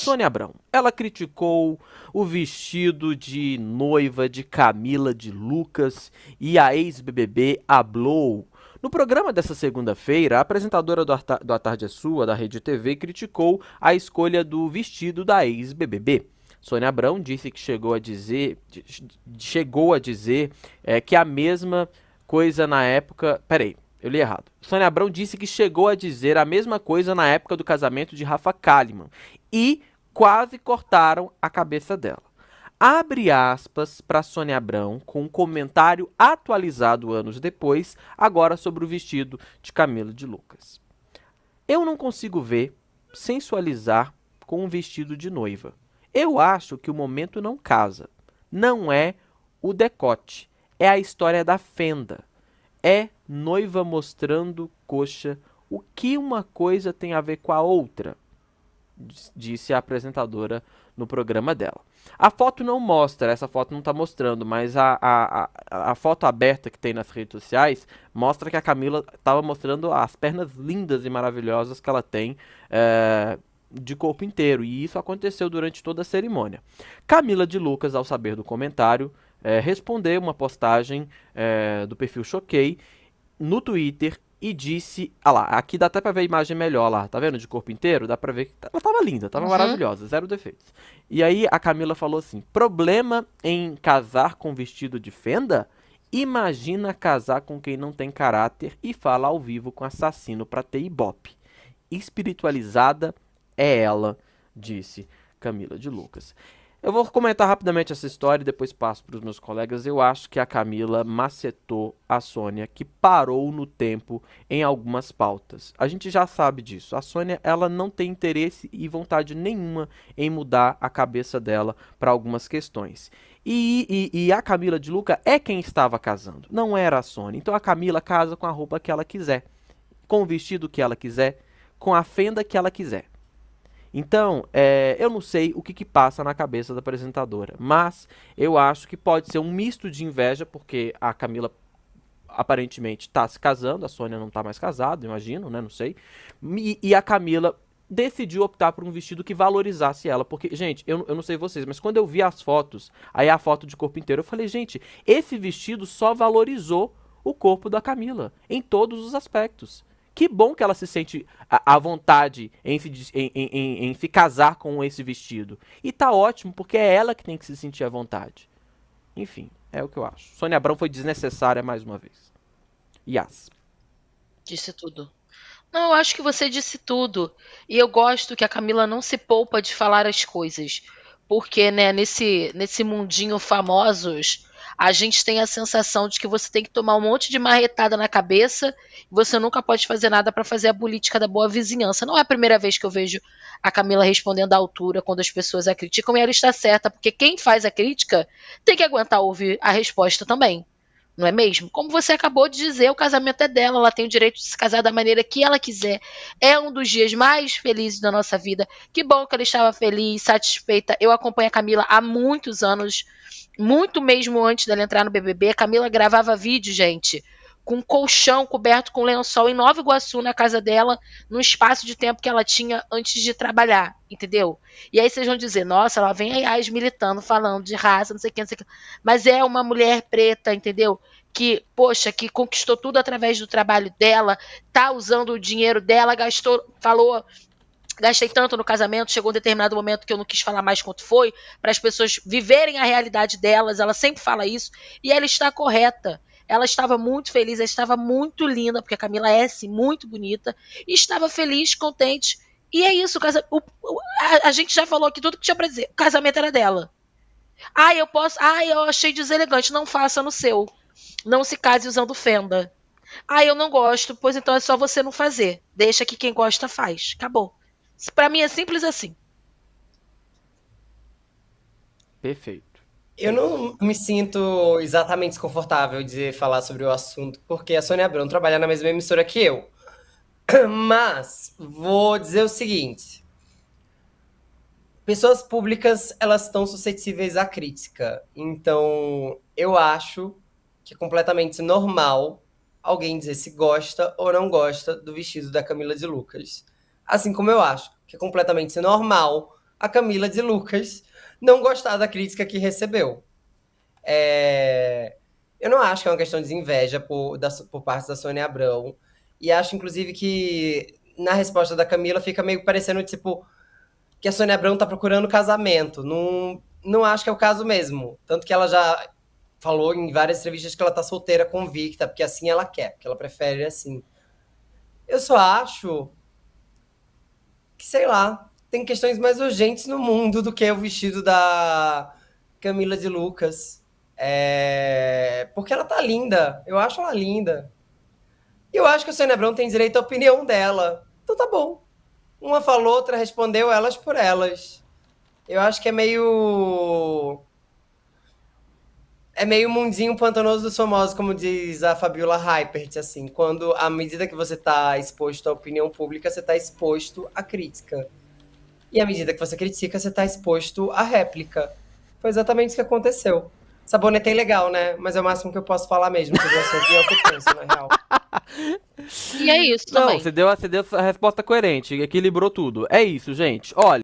Sônia Abrão. Ela criticou o vestido de noiva de Camila de Lucas e a ex-BBB Ablou. No programa dessa segunda-feira, a apresentadora do, Arta do A Tarde é Sua, da Rede TV, criticou a escolha do vestido da ex-BBB. Sônia Abrão disse que chegou a dizer, chegou a dizer é, que a mesma coisa na época. Peraí, eu li errado. Sônia Abrão disse que chegou a dizer a mesma coisa na época do casamento de Rafa Kalimann. E quase cortaram a cabeça dela. Abre aspas para Sônia Abrão com um comentário atualizado anos depois, agora sobre o vestido de Camilo de Lucas. Eu não consigo ver sensualizar com um vestido de noiva. Eu acho que o momento não casa. Não é o decote, é a história da fenda. É noiva mostrando coxa. O que uma coisa tem a ver com a outra? disse a apresentadora no programa dela. A foto não mostra, essa foto não está mostrando, mas a, a, a, a, foto aberta que tem nas redes sociais mostra que a Camila estava mostrando as pernas lindas e maravilhosas que ela tem é, de corpo inteiro, e isso aconteceu durante toda a cerimônia. Camila de Lucas, ao saber do comentário, é, respondeu uma postagem é, do perfil Choquei no Twitter e disse... Ah lá, aqui dá até pra ver a imagem melhor lá, tá vendo? De corpo inteiro, dá pra ver que tá, ela tava linda, tava uhum. maravilhosa, zero defeitos. E aí a Camila falou assim, problema em casar com vestido de fenda? Imagina casar com quem não tem caráter e fala ao vivo com assassino pra ter ibope. Espiritualizada é ela, disse Camila de Lucas. Eu vou comentar rapidamente essa história e depois passo para os meus colegas. Eu acho que a Camila macetou a Sônia, que parou no tempo em algumas pautas. A gente já sabe disso. A Sônia, ela não tem interesse e vontade nenhuma em mudar a cabeça dela para algumas questões. E, e, e, a Camila de Luca é quem estava casando, não era a Sônia. Então a Camila casa com a roupa que ela quiser, com o vestido que ela quiser, com a fenda que ela quiser. Então, é, eu não sei o que, que, passa na cabeça da apresentadora, mas eu acho que pode ser um misto de inveja, porque a Camila aparentemente está se casando, a Sônia não está mais casada, imagino, né? Não sei. E, e, a Camila decidiu optar por um vestido que valorizasse ela, porque, gente, eu, eu não sei vocês, mas quando eu vi as fotos, aí a foto de corpo inteiro, eu falei, gente, esse vestido só valorizou o corpo da Camila, em todos os aspectos que bom que ela se sente à vontade em, em, em, em, se casar com esse vestido. E tá ótimo, porque é ela que tem que se sentir à vontade. Enfim, é o que eu acho. Sônia Abrão foi desnecessária mais uma vez. Yas. Disse tudo. Não, eu acho que você disse tudo. E eu gosto que a Camila não se poupa de falar as coisas. Porque, né, nesse, nesse mundinho famosos, a gente tem a sensação de que você tem que tomar um monte de marretada na cabeça e você nunca pode fazer nada para fazer a política da boa vizinhança. Não é a primeira vez que eu vejo a Camila respondendo à altura quando as pessoas a criticam e ela está certa, porque quem faz a crítica tem que aguentar ouvir a resposta também não é mesmo? Como você acabou de dizer, o casamento é dela, ela tem o direito de se casar da maneira que ela quiser. É um dos dias mais felizes da nossa vida. Que bom que ela estava feliz, satisfeita. Eu acompanho a Camila há muitos anos, muito mesmo antes dela entrar no BBB. A Camila gravava vídeo, gente, com um colchão coberto com lençol em Nova Iguaçu, na casa dela, no espaço de tempo que ela tinha antes de trabalhar, entendeu? E aí vocês vão dizer, nossa, ela vem aí as militando, falando de raça, não sei o que, não sei o que. Mas é uma mulher preta, entendeu? que, poxa, que conquistou tudo através do trabalho dela, tá usando o dinheiro dela, gastou, falou, gastei tanto no casamento, chegou um determinado momento que eu não quis falar mais quanto foi, para as pessoas viverem a realidade delas, ela sempre fala isso, e ela está correta. Ela estava muito feliz, ela estava muito linda, porque a Camila é sim, muito bonita, e estava feliz, contente. E é isso, o casa... O, a, a, gente já falou aqui tudo que tinha para dizer. O casamento era dela. Ah, eu posso. Ah, eu achei deselegante. Não faça no seu. Não se case usando fenda. Ah, eu não gosto. Pois então é só você não fazer. Deixa que quem gosta faz. Acabou. Para mim é simples assim. Perfeito. Eu não me sinto exatamente desconfortável de falar sobre o assunto, porque a Sônia Abrão trabalha na mesma emissora que eu. Mas vou dizer o seguinte: pessoas públicas elas estão suscetíveis à crítica. Então, eu acho que é completamente normal alguém dizer se gosta ou não gosta do vestido da Camila de Lucas. Assim como eu acho que é completamente normal a Camila de Lucas não gostar da crítica que recebeu. É... Eu não acho que é uma questão de inveja por, da, por parte da Sônia Abrão. E acho, inclusive, que na resposta da Camila fica meio parecendo, tipo, que a Sônia Abrão tá procurando casamento. Não, não acho que é o caso mesmo. Tanto que ela já falou em várias entrevistas que ela tá solteira, convicta, porque assim ela quer, porque ela prefere assim. Eu só acho que, sei lá, tem questões mais urgentes no mundo do que o vestido da Camila de Lucas. É... Porque ela tá linda. Eu acho ela linda. E eu acho que o Sônia tem direito à opinião dela. Então tá bom. Uma falou, outra respondeu, elas por elas. Eu acho que é meio. É meio mundinho pantanoso dos famosos, como diz a Fabiola Hypert, assim, quando à medida que você está exposto à opinião pública, você está exposto à crítica. E à medida que você critica, você está exposto à réplica. Foi exatamente isso que aconteceu. Sabonete é legal, né? Mas é o máximo que eu posso falar mesmo sobre o assunto e é o que eu penso, na real. E é isso também. Não, você deu, você deu a resposta coerente, equilibrou tudo. É isso, gente. Olha.